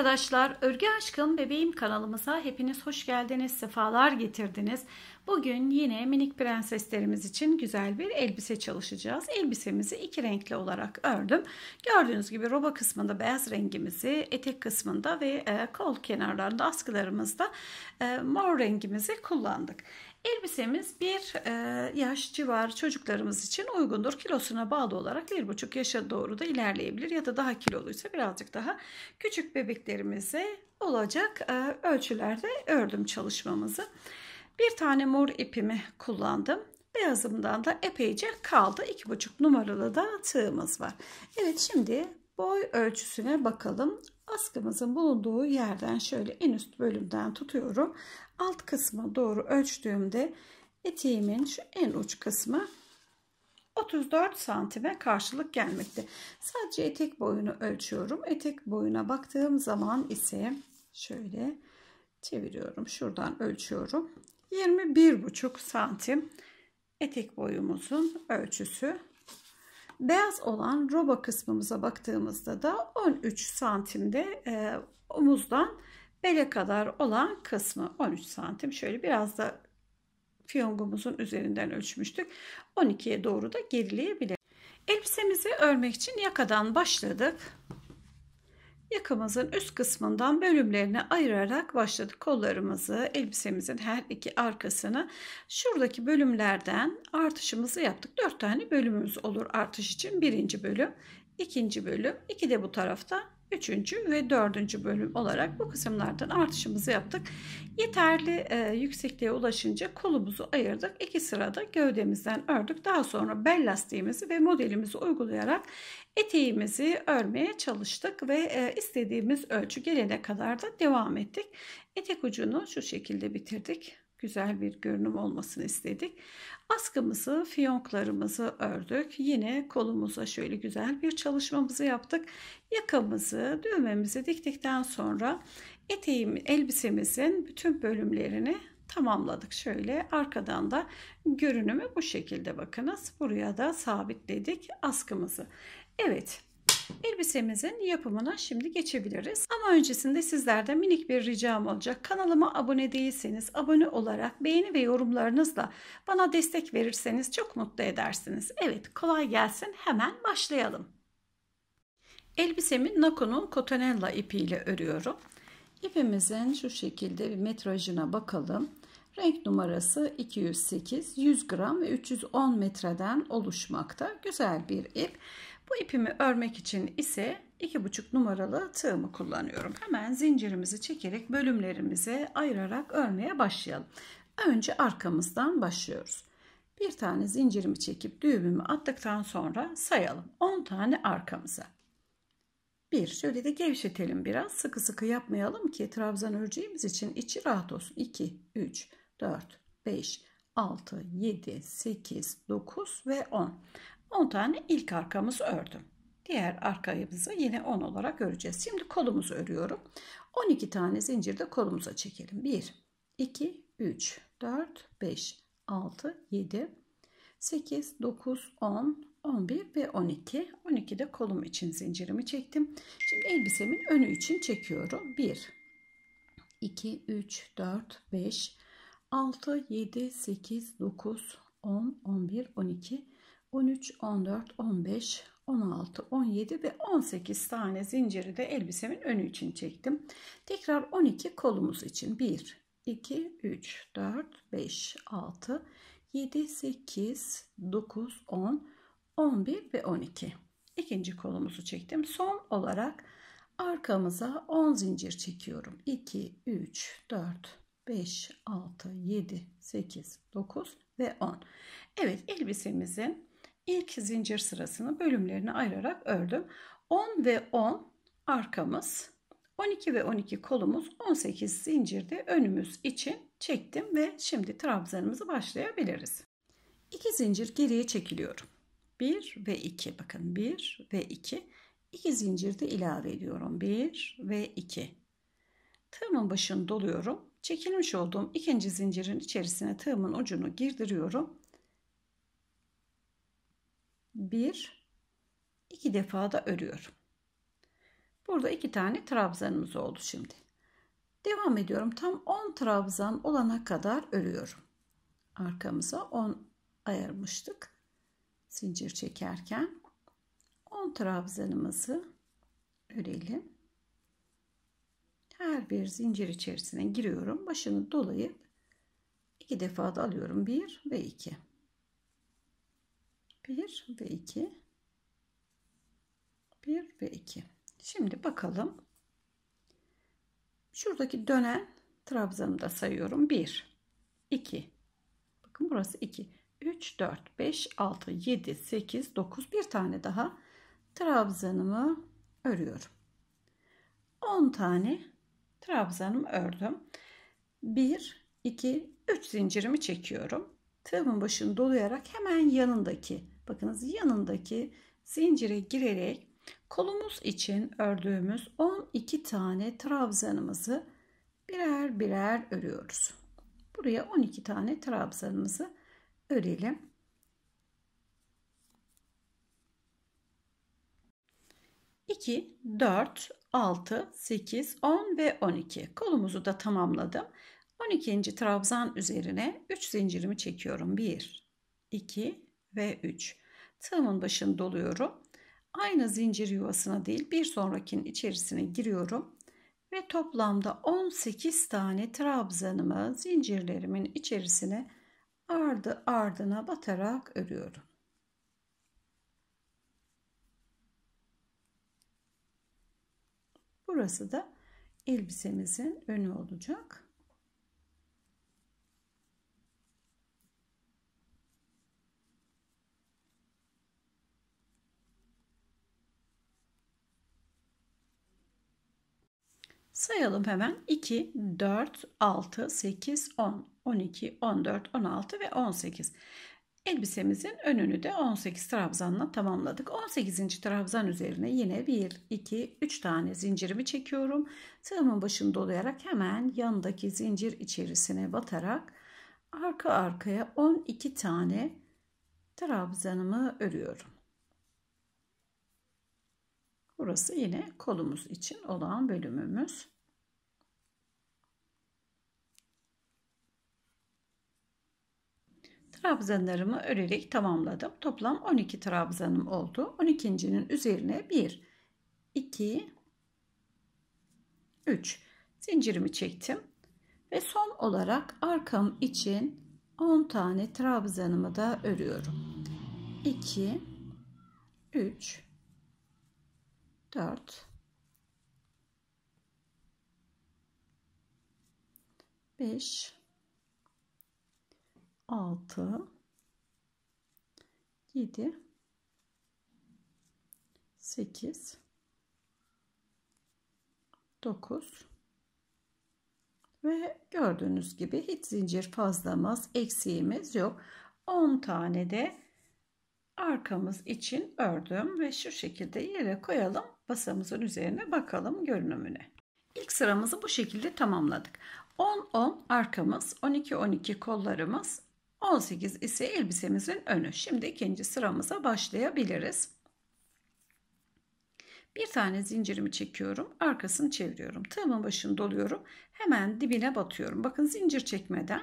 arkadaşlar, Örgü Aşkım Bebeğim kanalımıza hepiniz hoş geldiniz, sefalar getirdiniz. Bugün yine minik prenseslerimiz için güzel bir elbise çalışacağız. Elbisemizi iki renkli olarak ördüm. Gördüğünüz gibi roba kısmında beyaz rengimizi, etek kısmında ve e, kol kenarlarında askılarımızda e, mor rengimizi kullandık. Elbisemiz bir e, yaş civarı çocuklarımız için uygundur. Kilosuna bağlı olarak bir buçuk yaşa doğru da ilerleyebilir ya da daha kiloluysa birazcık daha küçük bebeklerimize olacak e, ölçülerde ördüm çalışmamızı. Bir tane mor ipimi kullandım. Beyazımdan da epeyce kaldı. İki buçuk numaralı da tığımız var. Evet şimdi boy ölçüsüne bakalım askımızın bulunduğu yerden şöyle en üst bölümden tutuyorum. Alt kısma doğru ölçtüğümde eteğimin şu en uç kısmı 34 santime karşılık gelmekte. Sadece etek boyunu ölçüyorum. Etek boyuna baktığım zaman ise şöyle çeviriyorum. Şuradan ölçüyorum. 21,5 santim etek boyumuzun ölçüsü Beyaz olan roba kısmımıza baktığımızda da 13 santimde e, omuzdan bele kadar olan kısmı 13 santim. Şöyle biraz da fiyongumuzun üzerinden ölçmüştük. 12'ye doğru da gerileyebilir. Elbisemizi örmek için yakadan başladık. Yakamızın üst kısmından bölümlerini ayırarak başladık. Kollarımızı, elbisemizin her iki arkasını şuradaki bölümlerden artışımızı yaptık. 4 tane bölümümüz olur artış için. Birinci bölüm, ikinci bölüm, iki de bu tarafta. Üçüncü ve dördüncü bölüm olarak bu kısımlardan artışımızı yaptık. Yeterli e, yüksekliğe ulaşınca kolumuzu ayırdık. İki sırada gövdemizden ördük. Daha sonra bel lastiğimizi ve modelimizi uygulayarak eteğimizi örmeye çalıştık ve e, istediğimiz ölçü gelene kadar da devam ettik. Etek ucunu şu şekilde bitirdik. Güzel bir görünüm olmasını istedik. Askımızı, fiyonklarımızı ördük. Yine kolumuza şöyle güzel bir çalışmamızı yaptık. Yakamızı, düğmemizi diktikten sonra eteğim, elbisemizin bütün bölümlerini tamamladık. Şöyle arkadan da görünümü bu şekilde bakınız. Buraya da sabitledik askımızı. Evet. Elbisemizin yapımına şimdi geçebiliriz. Ama öncesinde sizlerden minik bir ricam olacak. Kanalıma abone değilseniz abone olarak beğeni ve yorumlarınızla bana destek verirseniz çok mutlu edersiniz. Evet kolay gelsin hemen başlayalım. Elbisemi Nako'nun kotonella ipiyle örüyorum. İpimizin şu şekilde bir metrajına bakalım. Renk numarası 208, 100 gram ve 310 metreden oluşmakta. Güzel bir ip. Bu ipimi örmek için ise 2,5 numaralı tığımı kullanıyorum. Hemen zincirimizi çekerek bölümlerimize ayırarak örmeye başlayalım. Önce arkamızdan başlıyoruz. Bir tane zincirimi çekip düğümümü attıktan sonra sayalım. 10 tane arkamıza. Bir, şöyle de gevşetelim biraz. Sıkı sıkı yapmayalım ki trabzan öreceğimiz için içi rahat olsun. 2, 3, 4, 5, 6, 7, 8, 9 ve 10. 10 tane ilk arkamızı ördüm. Diğer arkamızı yine 10 olarak öreceğiz. Şimdi kolumuzu örüyorum. 12 tane zincirde kolumuza çekelim. 1, 2, 3, 4, 5, 6, 7, 8, 9, 10, 11 ve 12. 12 de kolum için zincirimi çektim. Şimdi elbisemin önü için çekiyorum. 1, 2, 3, 4, 5, 6, 7, 8, 9, 10, 11, 12, 13, 14, 15, 16, 17 ve 18 tane zinciri de elbisemin önü için çektim. Tekrar 12 kolumuz için 1, 2, 3, 4, 5, 6, 7, 8, 9, 10, 11 ve 12. İkinci kolumuzu çektim. Son olarak arkamıza 10 zincir çekiyorum. 2, 3, 4, 5, 6, 7, 8, 9 ve 10. Evet elbisemizin ilk zincir sırasını bölümlerine ayırarak ördüm. 10 ve 10 arkamız, 12 ve 12 kolumuz, 18 zincirde önümüz için çektim ve şimdi trabzanımızı başlayabiliriz. 2 zincir geriye çekiliyorum. 1 ve 2 bakın 1 ve 2 2 zincirde ilave ediyorum 1 ve 2 tığımın başını doluyorum çekilmiş olduğum ikinci zincirin içerisine tığımın ucunu girdiriyorum bir iki defa da örüyorum. Burada iki tane trabzanımız oldu şimdi. Devam ediyorum. Tam 10 trabzan olana kadar örüyorum. Arkamıza 10 ayırmıştık. Zincir çekerken 10 trabzanımızı örelim. Her bir zincir içerisine giriyorum. Başını dolayıp iki defa da alıyorum. 1 ve 2. 1 ve 2 1 ve 2 şimdi bakalım şuradaki dönen trabzanı da sayıyorum 1 2 bakın burası 2 3 4 5 6 7 8 9 bir tane daha trabzanımı örüyorum 10 tane trabzanımı ördüm 1 2 3 zincirimi çekiyorum tığımın başını dolayarak hemen yanındaki bakınız yanındaki zincire girerek kolumuz için ördüğümüz 12 tane trabzanımızı birer birer örüyoruz. Buraya 12 tane trabzanımızı örelim. İki, dört, altı, sekiz, on ve on iki. Kolumuzu da tamamladım. On ikinci trabzan üzerine üç zincirimi çekiyorum. Bir, iki ve 3. Tığımın başını doluyorum. Aynı zincir yuvasına değil bir sonrakinin içerisine giriyorum. Ve toplamda 18 tane trabzanımı zincirlerimin içerisine ardı ardına batarak örüyorum. Burası da elbisemizin önü olacak. Sayalım hemen 2, 4, 6, 8, 10, 12, 14, 16 ve 18. Elbisemizin önünü de 18 trabzanla tamamladık. 18. trabzan üzerine yine 1, 2, 3 tane zincirimi çekiyorum. Tığımın başını dolayarak hemen yanındaki zincir içerisine batarak arka arkaya 12 tane trabzanımı örüyorum. Burası yine kolumuz için olan bölümümüz. Trabzanlarımı örerek tamamladım. Toplam 12 trabzanım oldu. 12.'nin üzerine 1, 2, 3 zincirimi çektim. Ve son olarak arkam için 10 tane trabzanımı da örüyorum. 2, 3, 4 5 6 7 8 9 ve gördüğünüz gibi hiç zincir fazlamız eksiğimiz yok 10 tane de arkamız için ördüm ve şu şekilde yere koyalım Masamızın üzerine bakalım görünümüne. İlk sıramızı bu şekilde tamamladık. 10-10 arkamız, 12-12 kollarımız, 18 ise elbisemizin önü. Şimdi ikinci sıramıza başlayabiliriz. Bir tane zincirimi çekiyorum. Arkasını çeviriyorum. Tığımın başını doluyorum. Hemen dibine batıyorum. Bakın zincir çekmeden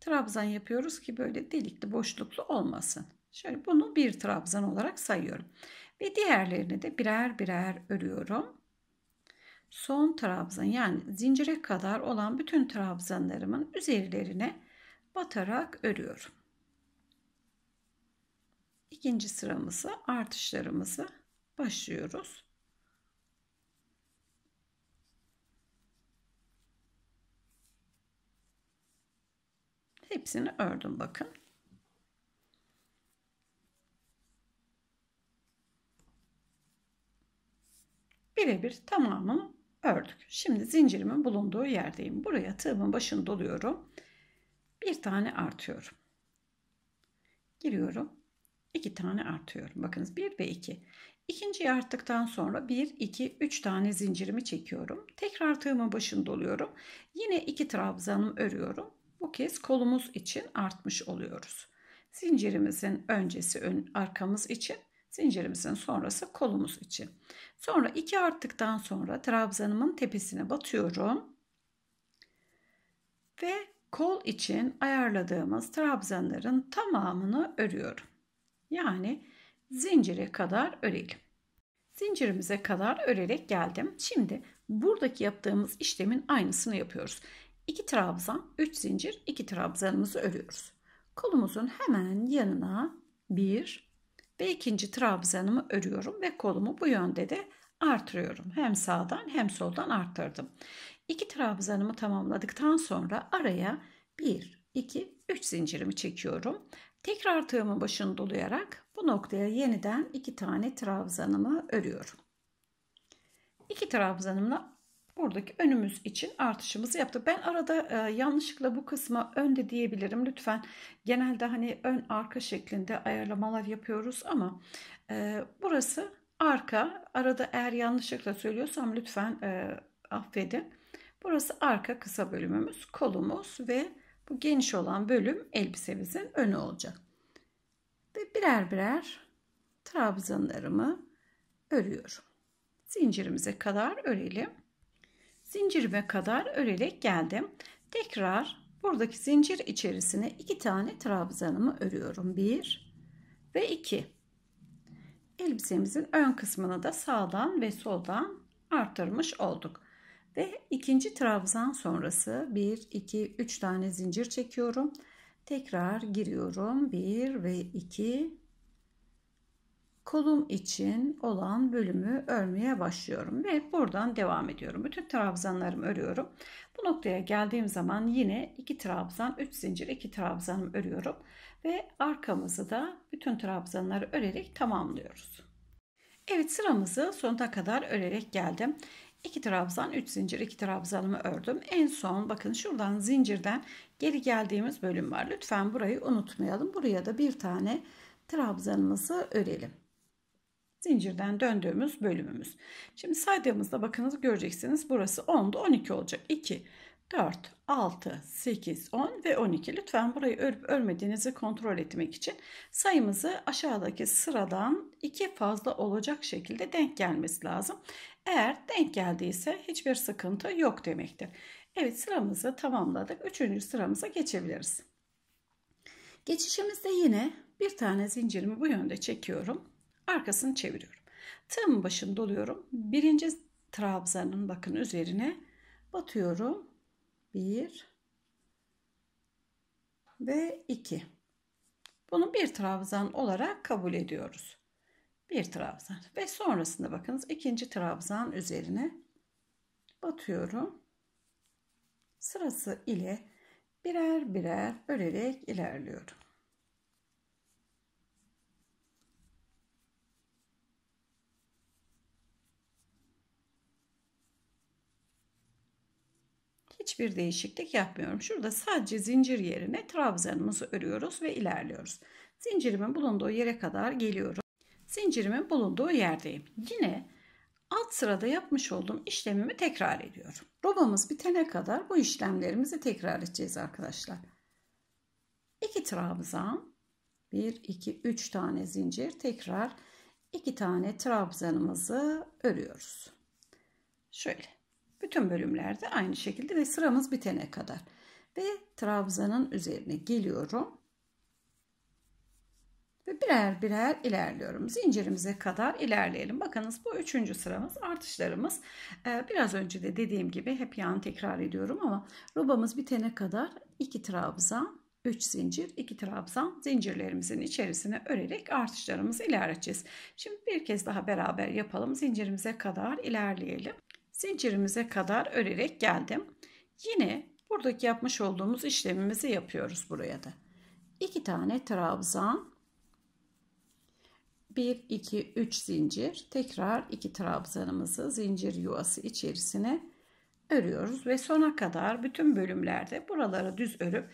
trabzan yapıyoruz ki böyle delikli boşluklu olmasın. Şöyle bunu bir trabzan olarak sayıyorum. Ve diğerlerini de birer birer örüyorum. Son trabzan yani zincire kadar olan bütün trabzanlarımın üzerlerine batarak örüyorum. İkinci sıramızı artışlarımızı başlıyoruz. Hepsini ördüm bakın. birebir tamamını ördük. Şimdi zincirimin bulunduğu yerdeyim. Buraya tığımın başını doluyorum. Bir tane artıyorum. Giriyorum. İki tane artıyorum. Bakınız bir ve iki. İkinciyi arttıktan sonra 1, 2, 3 tane zincirimi çekiyorum. Tekrar tığımın başını doluyorum. Yine iki trabzanım örüyorum. Bu kez kolumuz için artmış oluyoruz. Zincirimizin öncesi ön, arkamız için Zincirimizin sonrası kolumuz için. Sonra 2 arttıktan sonra trabzanımın tepesine batıyorum. Ve kol için ayarladığımız trabzanların tamamını örüyorum. Yani zincire kadar örelim. Zincirimize kadar örerek geldim. Şimdi buradaki yaptığımız işlemin aynısını yapıyoruz. 2 trabzan, 3 zincir, 2 trabzanımızı örüyoruz. Kolumuzun hemen yanına 1 ve ikinci trabzanımı örüyorum ve kolumu bu yönde de artırıyorum. Hem sağdan hem soldan arttırdım. İki trabzanımı tamamladıktan sonra araya 1, 2, 3 zincirimi çekiyorum. Tekrar tığımın başını dolayarak bu noktaya yeniden iki tane trabzanımı örüyorum. İki trabzanımla buradaki önümüz için artışımızı yaptık. Ben arada e, yanlışlıkla bu kısma önde diyebilirim. Lütfen genelde hani ön arka şeklinde ayarlamalar yapıyoruz ama e, burası arka. Arada eğer yanlışlıkla söylüyorsam lütfen e, affedin. Burası arka kısa bölümümüz, kolumuz ve bu geniş olan bölüm elbisemizin önü olacak. Ve birer birer trabzanlarımı örüyorum. Zincirimize kadar örelim zincirime kadar örerek geldim. Tekrar buradaki zincir içerisine iki tane trabzanımı örüyorum. Bir ve iki. Elbisemizin ön kısmını da sağdan ve soldan arttırmış olduk. Ve ikinci trabzan sonrası 1, 2, 3 tane zincir çekiyorum. Tekrar giriyorum. 1 ve 2 kolum için olan bölümü örmeye başlıyorum ve buradan devam ediyorum. Bütün trabzanlarımı örüyorum. Bu noktaya geldiğim zaman yine 2 trabzan, 3 zincir 2 trabzanımı örüyorum ve arkamızı da bütün trabzanları örerek tamamlıyoruz. Evet sıramızı sonuna kadar örerek geldim. 2 trabzan, 3 zincir, 2 trabzanımı ördüm. En son bakın şuradan zincirden geri geldiğimiz bölüm var. Lütfen burayı unutmayalım. Buraya da bir tane trabzanımızı örelim zincirden döndüğümüz bölümümüz. Şimdi saydığımızda bakınız göreceksiniz burası 10'da 12 olacak. 2, 4, 6, 8, 10 ve 12. Lütfen burayı örüp örmediğinizi kontrol etmek için sayımızı aşağıdaki sıradan 2 fazla olacak şekilde denk gelmesi lazım. Eğer denk geldiyse hiçbir sıkıntı yok demektir. Evet sıramızı tamamladık. Üçüncü sıramıza geçebiliriz. Geçişimizde yine bir tane zincirimi bu yönde çekiyorum. Arkasını çeviriyorum. Tığımın başını doluyorum. Birinci trabzanın bakın üzerine batıyorum. Bir ve iki. Bunu bir trabzan olarak kabul ediyoruz. Bir trabzan ve sonrasında bakınız ikinci trabzan üzerine batıyorum. Sırası ile birer birer örerek ilerliyorum. hiçbir değişiklik yapmıyorum. Şurada sadece zincir yerine trabzanımızı örüyoruz ve ilerliyoruz. Zincirimin bulunduğu yere kadar geliyorum. Zincirimin bulunduğu yerdeyim. Yine alt sırada yapmış olduğum işlemimi tekrar ediyorum. Robamız bitene kadar bu işlemlerimizi tekrar edeceğiz arkadaşlar. 2 trabzan 1 2 3 tane zincir tekrar 2 tane trabzanımızı örüyoruz. Şöyle bütün bölümlerde aynı şekilde ve sıramız bitene kadar. Ve trabzanın üzerine geliyorum. Ve birer birer ilerliyorum. Zincirimize kadar ilerleyelim. Bakınız bu üçüncü sıramız artışlarımız. Ee, biraz önce de dediğim gibi hep yan tekrar ediyorum ama robamız bitene kadar iki trabzan 3 zincir, 2 trabzan zincirlerimizin içerisine örerek artışlarımızı ilerleyeceğiz. Şimdi bir kez daha beraber yapalım. Zincirimize kadar ilerleyelim zincirimize kadar örerek geldim. Yine buradaki yapmış olduğumuz işlemimizi yapıyoruz buraya da. 2 tane trabzan 1 2 3 zincir tekrar 2 trabzanımızı zincir yuvası içerisine örüyoruz ve sona kadar bütün bölümlerde buraları düz örüp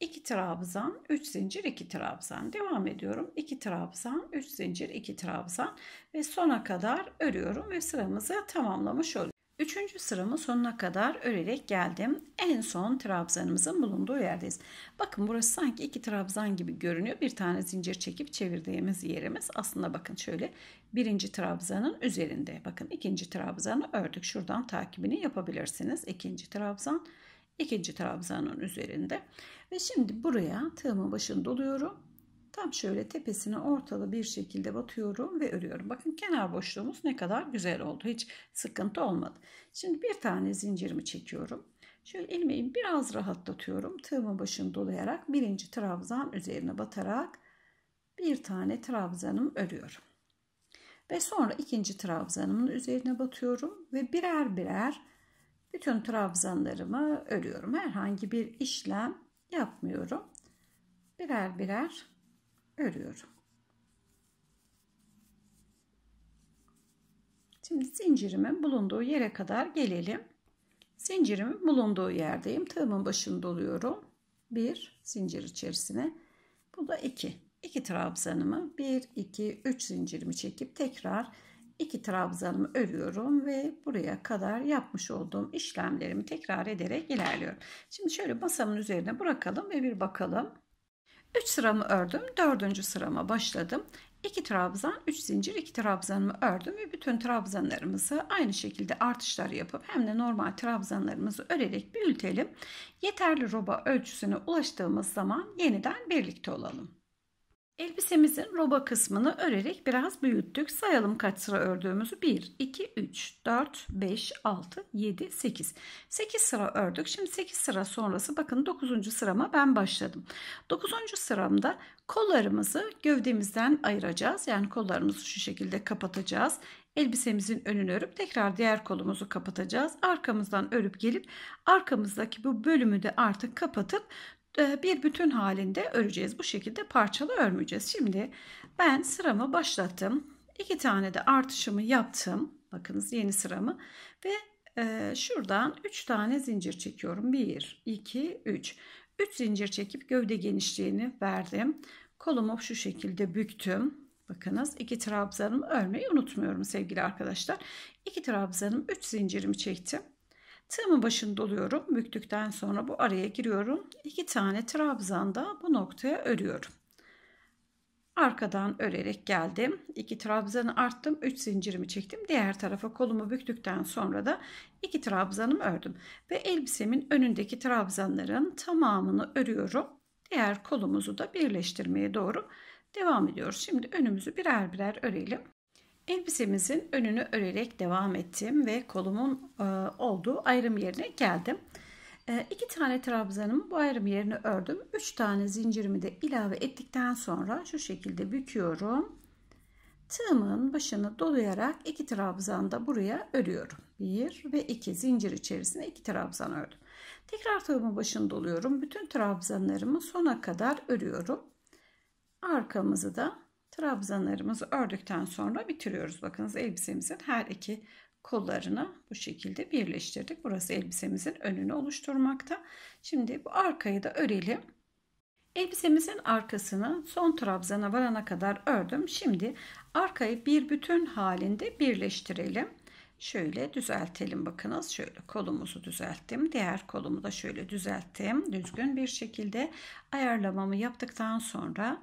2 trabzan 3 zincir 2 trabzan devam ediyorum 2 trabzan 3 zincir 2 trabzan ve sona kadar örüyorum ve sıramızı tamamlamış oluyorum Üçüncü sıramın sonuna kadar örerek geldim. En son trabzanımızın bulunduğu yerdeyiz. Bakın burası sanki iki trabzan gibi görünüyor. Bir tane zincir çekip çevirdiğimiz yerimiz. Aslında bakın şöyle birinci trabzanın üzerinde. Bakın ikinci trabzanı ördük. Şuradan takibini yapabilirsiniz. İkinci trabzan, ikinci trabzanın üzerinde. Ve şimdi buraya tığımın başını doluyorum tam şöyle tepesini ortalı bir şekilde batıyorum ve örüyorum. Bakın kenar boşluğumuz ne kadar güzel oldu. Hiç sıkıntı olmadı. Şimdi bir tane zincirimi çekiyorum. Şöyle ilmeğimi biraz rahatlatıyorum. Tığımın başını dolayarak birinci trabzan üzerine batarak bir tane trabzanım örüyorum. Ve sonra ikinci trabzanımın üzerine batıyorum ve birer birer bütün trabzanlarımı örüyorum. Herhangi bir işlem yapmıyorum. Birer birer örüyorum. Şimdi zincirimin bulunduğu yere kadar gelelim. Zincirimin bulunduğu yerdeyim. Tığımın başını doluyorum. Bir zincir içerisine. Bu da iki. İki trabzanımı bir, iki, üç zincirimi çekip tekrar iki trabzanımı örüyorum ve buraya kadar yapmış olduğum işlemlerimi tekrar ederek ilerliyorum. Şimdi şöyle masamın üzerine bırakalım ve bir bakalım. 3 sıramı ördüm. 4. sırama başladım. 2 trabzan, 3 zincir, 2 trabzanımı ördüm ve bütün trabzanlarımızı aynı şekilde artışlar yapıp hem de normal trabzanlarımızı örerek büyütelim. Yeterli roba ölçüsüne ulaştığımız zaman yeniden birlikte olalım. Elbisemizin roba kısmını örerek biraz büyüttük. Sayalım kaç sıra ördüğümüzü. 1, 2, 3, 4, 5, 6, 7, 8. 8 sıra ördük. Şimdi 8 sıra sonrası bakın 9. sırama ben başladım. 9. sıramda kollarımızı gövdemizden ayıracağız. Yani kollarımızı şu şekilde kapatacağız. Elbisemizin önünü örüp tekrar diğer kolumuzu kapatacağız. Arkamızdan örüp gelip arkamızdaki bu bölümü de artık kapatıp ee, bir bütün halinde öreceğiz. Bu şekilde parçalı örmeyeceğiz. Şimdi ben sıramı başlattım. İki tane de artışımı yaptım. Bakınız yeni sıramı ve e, şuradan 3 tane zincir çekiyorum. 1, 2, 3. 3 zincir çekip gövde genişliğini verdim. Kolumu şu şekilde büktüm. Bakınız iki trabzanımı örmeyi unutmuyorum sevgili arkadaşlar. İki trabzanım 3 zincirimi çektim. Tığımın başını doluyorum. Büktükten sonra bu araya giriyorum. İki tane trabzanda bu noktaya örüyorum. Arkadan örerek geldim. İki trabzanı arttım. Üç zincirimi çektim. Diğer tarafa kolumu büktükten sonra da iki trabzanımı ördüm. Ve elbisemin önündeki trabzanların tamamını örüyorum. Diğer kolumuzu da birleştirmeye doğru devam ediyoruz. Şimdi önümüzü birer birer örelim. Elbisemizin önünü örerek devam ettim ve kolumun e, olduğu ayrım yerine geldim. E, iki tane trabzanımı bu ayrım yerine ördüm. Üç tane zincirimi de ilave ettikten sonra şu şekilde büküyorum. Tığımın başını dolayarak iki trabzan da buraya örüyorum. Bir ve iki zincir içerisine iki trabzan ördüm. Tekrar tığımın başını doluyorum. Bütün trabzanlarımı sona kadar örüyorum. Arkamızı da trabzanlarımızı ördükten sonra bitiriyoruz. Bakınız elbisemizin her iki kollarını bu şekilde birleştirdik. Burası elbisemizin önünü oluşturmakta. Şimdi bu arkayı da örelim. Elbisemizin arkasını son trabzana varana kadar ördüm. Şimdi arkayı bir bütün halinde birleştirelim. Şöyle düzeltelim bakınız. Şöyle kolumuzu düzelttim. Diğer kolumu da şöyle düzelttim. Düzgün bir şekilde ayarlamamı yaptıktan sonra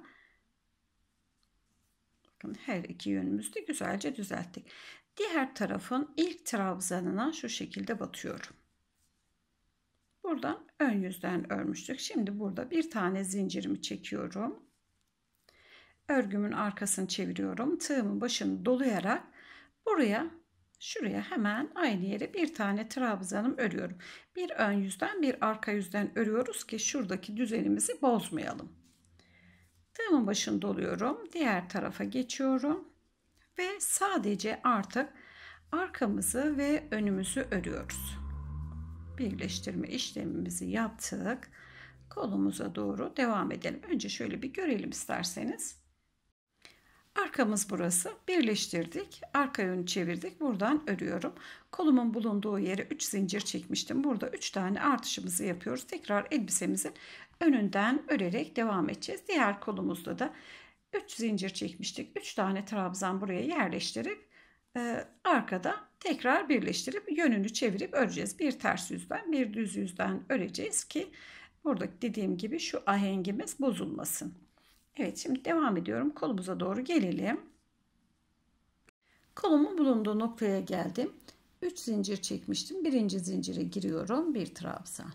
Bakın her iki yönümüzü de güzelce düzelttik. Diğer tarafın ilk trabzanına şu şekilde batıyorum. Buradan ön yüzden örmüştük. Şimdi burada bir tane zincirimi çekiyorum. Örgümün arkasını çeviriyorum. Tığımın başını dolayarak buraya şuraya hemen aynı yere bir tane trabzanım örüyorum. Bir ön yüzden bir arka yüzden örüyoruz ki şuradaki düzenimizi bozmayalım. Tığımın başını doluyorum, Diğer tarafa geçiyorum. Ve sadece artık arkamızı ve önümüzü örüyoruz. Birleştirme işlemimizi yaptık. Kolumuza doğru devam edelim. Önce şöyle bir görelim isterseniz. Arkamız burası. Birleştirdik. Arka yönü çevirdik. Buradan örüyorum. Kolumun bulunduğu yere 3 zincir çekmiştim. Burada 3 tane artışımızı yapıyoruz. Tekrar elbisemizin önünden örerek devam edeceğiz. Diğer kolumuzda da 3 zincir çekmiştik. 3 tane trabzan buraya yerleştirip e, arkada tekrar birleştirip yönünü çevirip öreceğiz. Bir ters yüzden bir düz yüzden öreceğiz ki burada dediğim gibi şu ahengimiz bozulmasın. Evet şimdi devam ediyorum. Kolumuza doğru gelelim. Kolumun bulunduğu noktaya geldim. 3 zincir çekmiştim. Birinci zincire giriyorum. Bir trabzan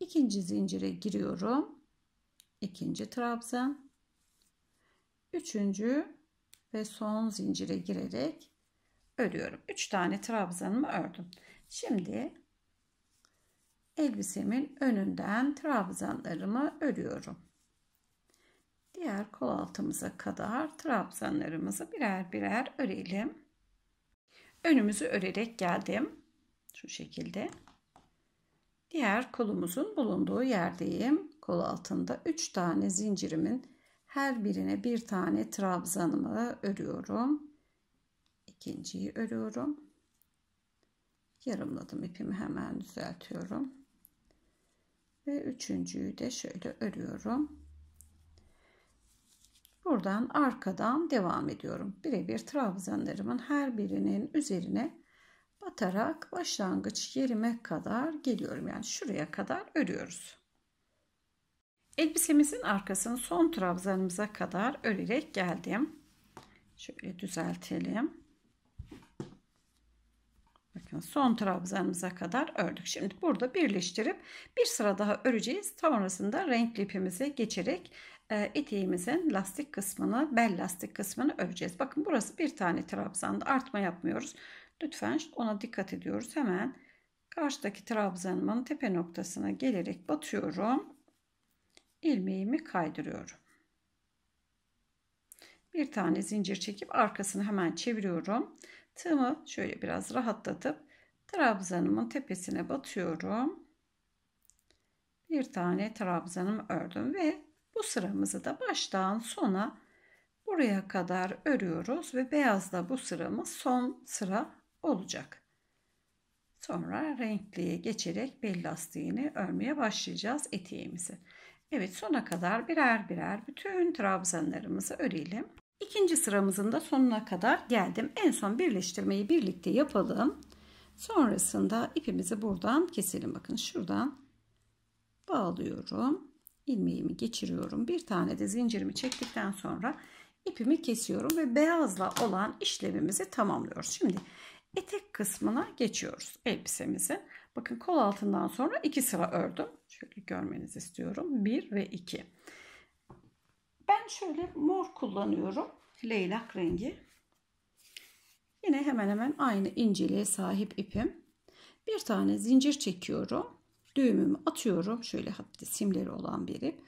ikinci zincire giriyorum. ikinci trabzan. Üçüncü ve son zincire girerek örüyorum. Üç tane trabzanımı ördüm. Şimdi elbisemin önünden trabzanlarımı örüyorum. Diğer kol altımıza kadar trabzanlarımızı birer birer örelim. Önümüzü örerek geldim. Şu şekilde. Diğer kolumuzun bulunduğu yerdeyim. Kol altında 3 tane zincirimin her birine bir tane trabzanımı örüyorum. İkinciyi örüyorum. Yarımladım ipimi hemen düzeltiyorum. Ve üçüncüyü de şöyle örüyorum. Buradan arkadan devam ediyorum. Birebir trabzanlarımın her birinin üzerine batarak başlangıç yerime kadar geliyorum. Yani şuraya kadar örüyoruz. Elbisemizin arkasını son trabzanımıza kadar örerek geldim. Şöyle düzeltelim. Bakın son trabzanımıza kadar ördük. Şimdi burada birleştirip bir sıra daha öreceğiz. Sonrasında renkli ipimize geçerek e, eteğimizin lastik kısmını, bel lastik kısmını öreceğiz. Bakın burası bir tane trabzanda artma yapmıyoruz. Lütfen ona dikkat ediyoruz. Hemen karşıdaki trabzanımın tepe noktasına gelerek batıyorum. İlmeğimi kaydırıyorum. Bir tane zincir çekip arkasını hemen çeviriyorum. Tığımı şöyle biraz rahatlatıp trabzanımın tepesine batıyorum. Bir tane trabzanımı ördüm ve bu sıramızı da baştan sona buraya kadar örüyoruz ve beyazda bu sıramız son sıra olacak. Sonra renkliye geçerek bel lastiğini örmeye başlayacağız etiğimizi. Evet sona kadar birer birer bütün trabzanlarımızı örelim. İkinci sıramızın da sonuna kadar geldim. En son birleştirmeyi birlikte yapalım. Sonrasında ipimizi buradan keselim. Bakın şuradan bağlıyorum. ilmeğimi geçiriyorum. Bir tane de zincirimi çektikten sonra ipimi kesiyorum ve beyazla olan işlemimizi tamamlıyoruz. Şimdi etek kısmına geçiyoruz elbisemizi. Bakın kol altından sonra iki sıra ördüm. Şöyle görmenizi istiyorum. bir ve iki. Ben şöyle mor kullanıyorum. Leylak rengi. Yine hemen hemen aynı inceliğe sahip ipim. Bir tane zincir çekiyorum. Düğümümü atıyorum. Şöyle hatta simleri olan bir ip.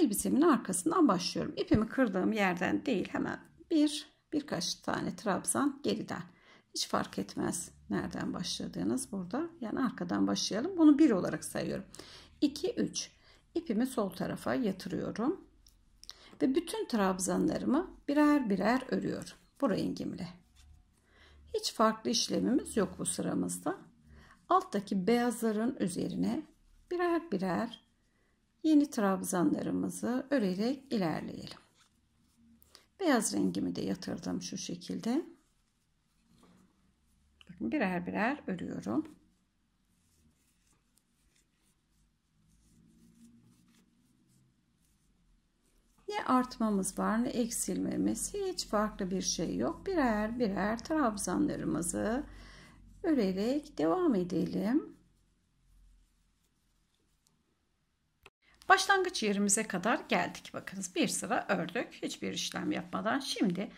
Elbisemin arkasından başlıyorum. İpimi kırdığım yerden değil hemen bir birkaç tane trabzan geriden. Hiç fark etmez nereden başladığınız burada. Yani arkadan başlayalım. Bunu 1 olarak sayıyorum. 2, 3. ipimi sol tarafa yatırıyorum. Ve bütün trabzanlarımı birer birer örüyorum. Bu rengimle. Hiç farklı işlemimiz yok bu sıramızda. Alttaki beyazların üzerine birer birer yeni trabzanlarımızı örerek ilerleyelim. Beyaz rengimi de yatırdım şu şekilde birer birer örüyorum. Ne artmamız var ne eksilmemiz hiç farklı bir şey yok. Birer birer trabzanlarımızı örerek devam edelim. Başlangıç yerimize kadar geldik. Bakınız bir sıra ördük. Hiçbir işlem yapmadan. Şimdi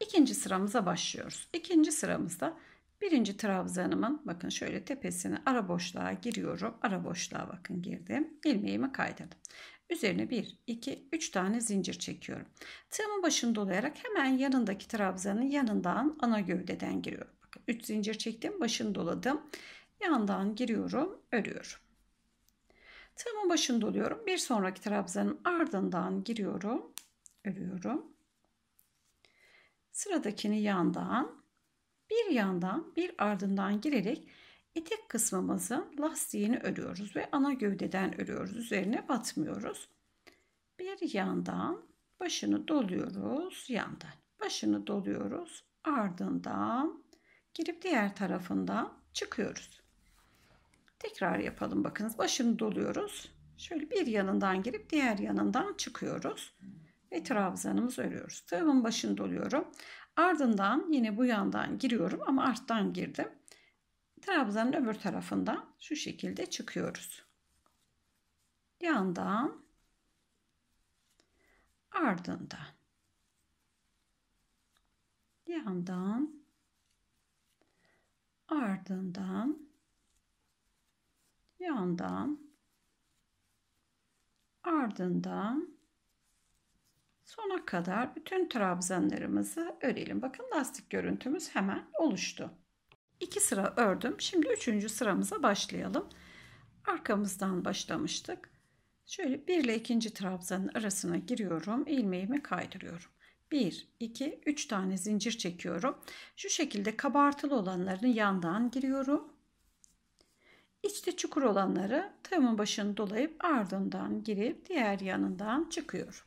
ikinci sıramıza başlıyoruz. İkinci sıramızda Birinci trabzanımın bakın şöyle tepesine ara boşluğa giriyorum. Ara boşluğa bakın girdim. İlmeğimi kaydırdım. Üzerine 1, 2, 3 tane zincir çekiyorum. Tığımın başını dolayarak hemen yanındaki trabzanın yanından ana gövdeden giriyorum. Bakın 3 zincir çektim. Başını doladım. Yandan giriyorum. Örüyorum. Tığımın başını doluyorum. Bir sonraki trabzanın ardından giriyorum. Örüyorum. Sıradakini yandan bir yandan bir ardından girerek etek kısmımızın lastiğini örüyoruz ve ana gövdeden örüyoruz. Üzerine batmıyoruz. Bir yandan başını doluyoruz yandan. Başını doluyoruz ardından girip diğer tarafından çıkıyoruz. Tekrar yapalım bakınız. Başını doluyoruz. Şöyle bir yanından girip diğer yanından çıkıyoruz. Ve trabzanımızı örüyoruz. Tığımın başını doluyorum. Ardından yine bu yandan giriyorum ama arttan girdim. Trabzanın öbür tarafından şu şekilde çıkıyoruz. Yandan ardından yandan ardından yandan ardından Sona kadar bütün trabzanlarımızı örelim. Bakın lastik görüntümüz hemen oluştu. 2 sıra ördüm. Şimdi 3. sıramıza başlayalım. Arkamızdan başlamıştık. Şöyle 1 ile 2. trabzanın arasına giriyorum. ilmeğimi kaydırıyorum. 1, 2, 3 tane zincir çekiyorum. Şu şekilde kabartılı olanlarını yandan giriyorum. İçte çukur olanları tığımın başını dolayıp ardından girip diğer yanından çıkıyorum.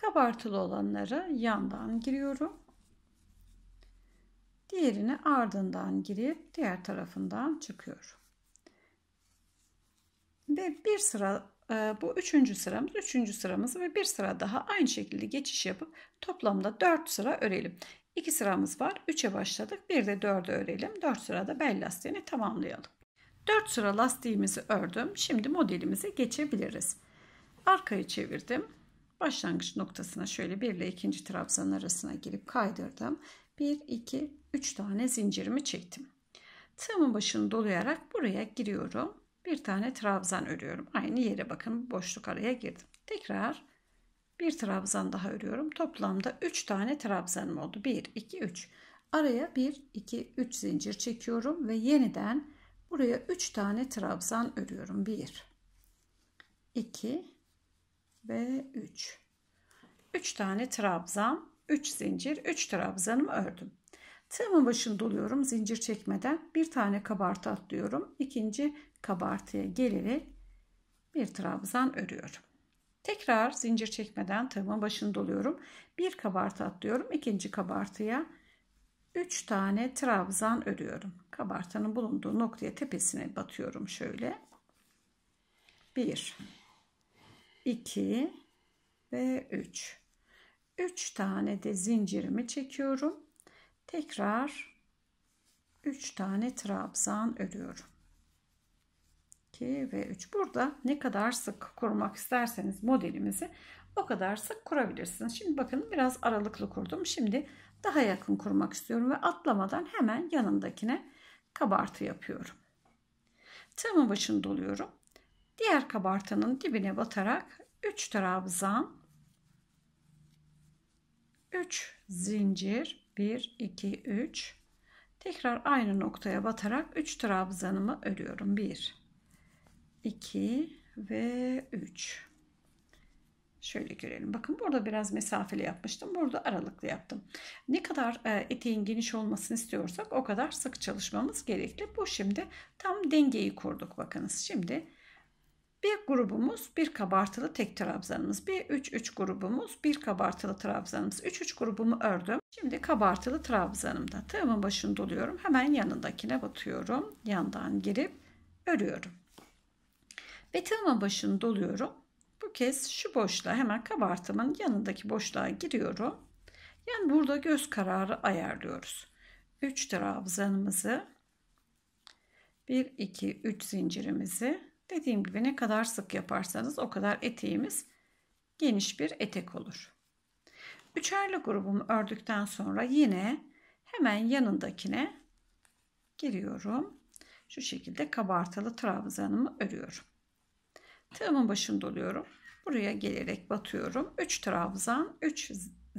Kabartılı olanları yandan giriyorum. Diğerini ardından girip diğer tarafından çıkıyorum. Ve bir sıra e, bu üçüncü sıramız, üçüncü sıramız ve bir sıra daha aynı şekilde geçiş yapıp toplamda dört sıra örelim. İki sıramız var. Üçe başladık. Bir de dördü örelim. Dört sırada bel lastiğini tamamlayalım. Dört sıra lastiğimizi ördüm. Şimdi modelimize geçebiliriz. Arkayı çevirdim. Başlangıç noktasına şöyle 1 ile 2. trabzan arasına girip kaydırdım. 1, 2, 3 tane zincirimi çektim. Tığımın başını dolayarak buraya giriyorum. Bir tane trabzan örüyorum. Aynı yere bakın boşluk araya girdim. Tekrar bir trabzan daha örüyorum. Toplamda 3 tane trabzanım oldu. 1, 2, 3. Araya 1, 2, 3 zincir çekiyorum ve yeniden buraya 3 tane trabzan örüyorum. 1, 2, ve 3. 3 tane trabzan, 3 zincir, 3 trabzanımı ördüm. Tığımın başını doluyorum zincir çekmeden. Bir tane kabartı atlıyorum. ikinci kabartıya gelerek bir trabzan örüyorum. Tekrar zincir çekmeden tığımın başını doluyorum. Bir kabartı atlıyorum. ikinci kabartıya 3 tane trabzan örüyorum. Kabartanın bulunduğu noktaya tepesine batıyorum şöyle. 1 2 ve 3. 3 tane de zincirimi çekiyorum. Tekrar 3 tane trabzan örüyorum. 2 ve 3. Burada ne kadar sık kurmak isterseniz modelimizi o kadar sık kurabilirsiniz. Şimdi bakın biraz aralıklı kurdum. Şimdi daha yakın kurmak istiyorum ve atlamadan hemen yanındakine kabartı yapıyorum. Tığımın başını doluyorum. Diğer kabartının dibine batarak 3 trabzan 3 zincir 1 2 3 tekrar aynı noktaya batarak 3 trabzanımı örüyorum 1 2 ve 3 şöyle görelim bakın burada biraz mesafeli yapmıştım burada aralıklı yaptım ne kadar e, eteğin geniş olmasını istiyorsak o kadar sık çalışmamız gerekli bu şimdi tam dengeyi kurduk bakınız şimdi bir grubumuz bir kabartılı tek trabzanımız. Bir 3-3 grubumuz bir kabartılı trabzanımız. 3-3 grubumu ördüm. Şimdi kabartılı trabzanımda tığımın başını doluyorum. Hemen yanındakine batıyorum. Yandan girip örüyorum. Ve tığımın başını doluyorum. Bu kez şu boşluğa hemen kabartımın yanındaki boşluğa giriyorum. Yani burada göz kararı ayarlıyoruz. 3 trabzanımızı 1 2 3 zincirimizi Dediğim gibi ne kadar sık yaparsanız o kadar eteğimiz geniş bir etek olur. Üçerli grubumu ördükten sonra yine hemen yanındakine giriyorum. Şu şekilde kabartılı trabzanımı örüyorum. Tığımın başını doluyorum. Buraya gelerek batıyorum. 3 trabzan, 3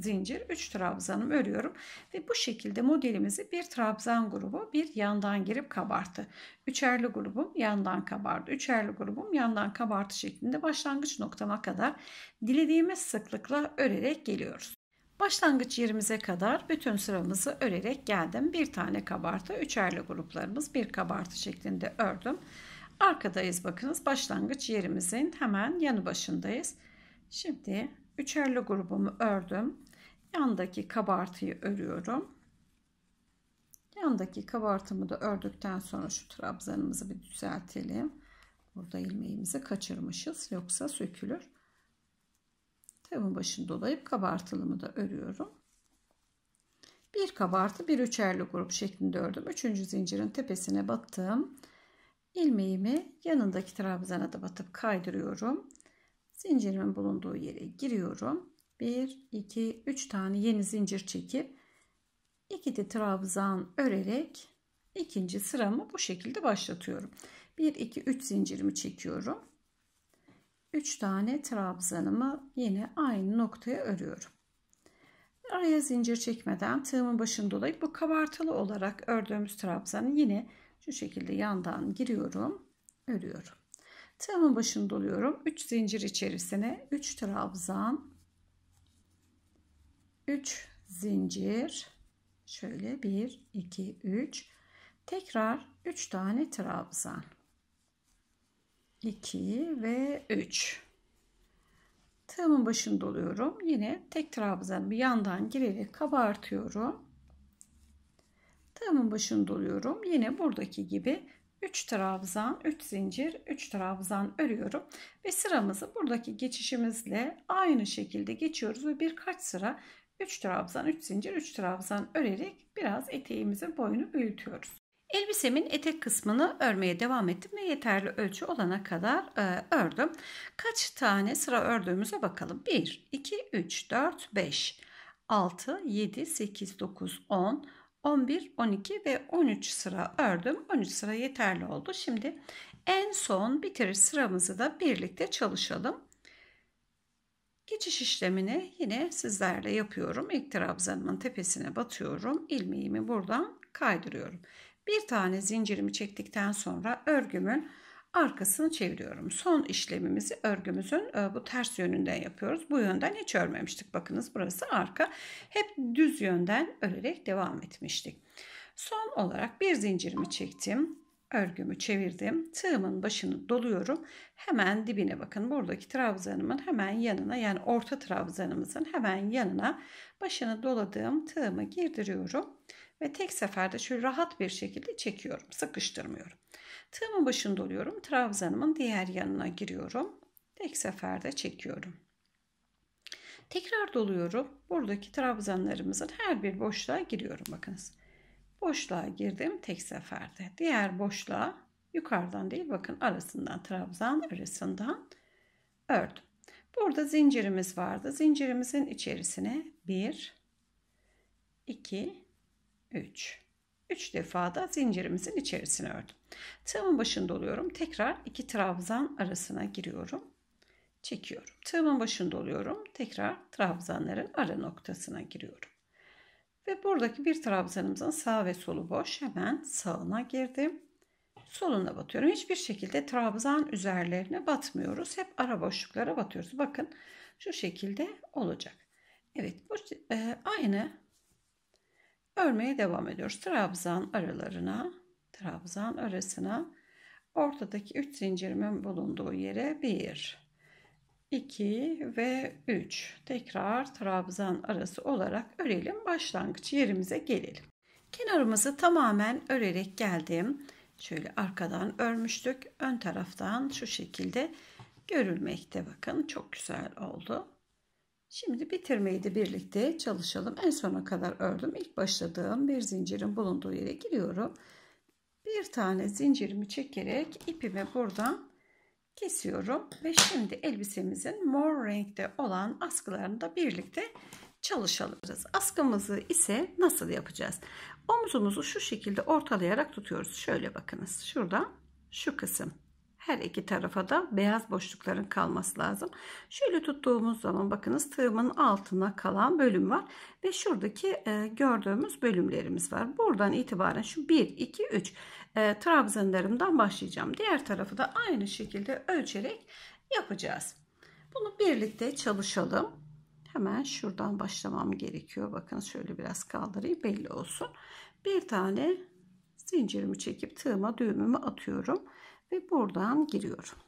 zincir 3 trabzanım örüyorum ve bu şekilde modelimizi bir trabzan grubu bir yandan girip kabarttı. Üçerli grubum yandan kabardı. Üçerli grubum yandan kabartı şeklinde başlangıç noktama kadar dilediğimiz sıklıkla örerek geliyoruz. Başlangıç yerimize kadar bütün sıramızı örerek geldim. Bir tane kabartı, üçerli gruplarımız bir kabartı şeklinde ördüm. Arkadayız bakınız başlangıç yerimizin hemen yanı başındayız. Şimdi üçerli grubumu ördüm. Yandaki kabartıyı örüyorum. Yandaki kabartımı da ördükten sonra şu trabzanımızı bir düzeltelim. Burada ilmeğimizi kaçırmışız. Yoksa sökülür. Tabın başını dolayıp kabartılımı da örüyorum. Bir kabartı bir üçerli grup şeklinde ördüm. Üçüncü zincirin tepesine battım. ilmeğimi yanındaki trabzana da batıp kaydırıyorum. Zincirimin bulunduğu yere giriyorum. 1 2 3 tane yeni zincir çekip de trabzan örerek ikinci sıramı bu şekilde başlatıyorum 1 2 3 zincirimi çekiyorum 3 tane trabzanımı yine aynı noktaya örüyorum araya zincir çekmeden tığımın başını dolayıp bu kabartılı olarak ördüğümüz trabzanı yine şu şekilde yandan giriyorum örüyorum tığımın başını doluyorum 3 zincir içerisine 3 trabzan 3 zincir şöyle 1 2 3 tekrar 3 tane trabzan 2 ve 3 tığımın başını doluyorum yine tek trabzan bir yandan girerek kabartıyorum tığımın başını doluyorum yine buradaki gibi 3 trabzan 3 zincir 3 trabzan örüyorum ve sıramızı buradaki geçişimizle aynı şekilde geçiyoruz ve birkaç sıra 3 trabzan, 3 zincir, 3 trabzan örerek biraz eteğimizin boyunu büyütüyoruz. Elbisemin etek kısmını örmeye devam ettim ve yeterli ölçü olana kadar e, ördüm. Kaç tane sıra ördüğümüze bakalım. 1, 2, 3, 4, 5, 6, 7, 8, 9, 10, 11, 12 ve 13 sıra ördüm. 13 sıra yeterli oldu. Şimdi en son bitiriş sıramızı da birlikte çalışalım. Geçiş işlemini yine sizlerle yapıyorum. İlk trabzanımın tepesine batıyorum. İlmeğimi buradan kaydırıyorum. Bir tane zincirimi çektikten sonra örgümün arkasını çeviriyorum. Son işlemimizi örgümüzün e, bu ters yönünden yapıyoruz. Bu yönden hiç örmemiştik. Bakınız burası arka. Hep düz yönden örerek devam etmiştik. Son olarak bir zincirimi çektim örgümü çevirdim. Tığımın başını doluyorum. Hemen dibine bakın. Buradaki trabzanımın hemen yanına yani orta trabzanımızın hemen yanına başını doladığım tığımı girdiriyorum. Ve tek seferde şöyle rahat bir şekilde çekiyorum. Sıkıştırmıyorum. Tığımın başını doluyorum. Trabzanımın diğer yanına giriyorum. Tek seferde çekiyorum. Tekrar doluyorum. Buradaki trabzanlarımızın her bir boşluğa giriyorum. Bakınız. Boşluğa girdim tek seferde. Diğer boşluğa yukarıdan değil bakın arasından trabzan arasından ördüm. Burada zincirimiz vardı. Zincirimizin içerisine 1 2 3 3 defa da zincirimizin içerisine ördüm. Tığımın başında oluyorum. Tekrar iki trabzan arasına giriyorum. Çekiyorum. Tığımın başında oluyorum. Tekrar trabzanların ara noktasına giriyorum. Ve buradaki bir trabzanımızın sağ ve solu boş. Hemen sağına girdim. Soluna batıyorum. Hiçbir şekilde trabzan üzerlerine batmıyoruz. Hep ara boşluklara batıyoruz. Bakın şu şekilde olacak. Evet bu e, aynı örmeye devam ediyoruz. Trabzan aralarına, trabzan arasına ortadaki 3 zincirimin bulunduğu yere 1 2 ve 3 tekrar trabzan arası olarak örelim başlangıç yerimize gelelim kenarımızı tamamen örerek geldim şöyle arkadan örmüştük ön taraftan şu şekilde görülmekte bakın çok güzel oldu şimdi bitirmeyi de birlikte çalışalım en sona kadar ördüm ilk başladığım bir zincirin bulunduğu yere giriyorum bir tane zincirimi çekerek ipimi buradan kesiyorum ve şimdi elbisemizin mor renkte olan askılarını da birlikte çalışalımız. Askımızı ise nasıl yapacağız? Omuzumuzu şu şekilde ortalayarak tutuyoruz. Şöyle bakınız. Şurada şu kısım her iki tarafa da beyaz boşlukların kalması lazım. Şöyle tuttuğumuz zaman bakınız tığımın altına kalan bölüm var ve şuradaki e, gördüğümüz bölümlerimiz var. Buradan itibaren şu 1 2 3 e, trabzanlarımdan başlayacağım. Diğer tarafı da aynı şekilde ölçerek yapacağız. Bunu birlikte çalışalım. Hemen şuradan başlamam gerekiyor. Bakın şöyle biraz kaldırayım belli olsun. Bir tane zincirimi çekip tığıma düğümümü atıyorum ve buradan giriyorum.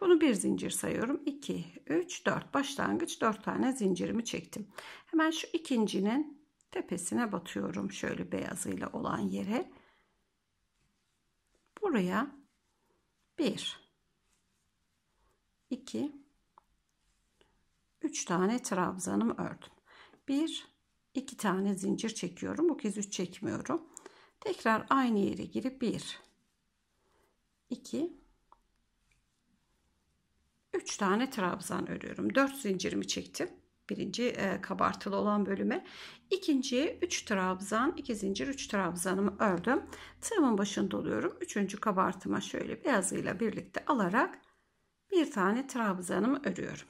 Bunu bir zincir sayıyorum. 2, 3, 4. Başlangıç 4 tane zincirimi çektim. Hemen şu ikincinin tepesine batıyorum. Şöyle beyazıyla olan yere. Buraya 1, 2, 3 tane trabzanımı ördüm. 1, 2 tane zincir çekiyorum. Bu kez 3 çekmiyorum. Tekrar aynı yere girip 1 2 3 tane trabzan örüyorum. 4 zincirimi çektim. Birinci e, kabartılı olan bölüme. İkinciye 3 trabzan, 2 zincir 3 trabzanımı ördüm. Tığımın başını doluyorum. Üçüncü kabartıma şöyle beyazıyla birlikte alarak bir tane trabzanımı örüyorum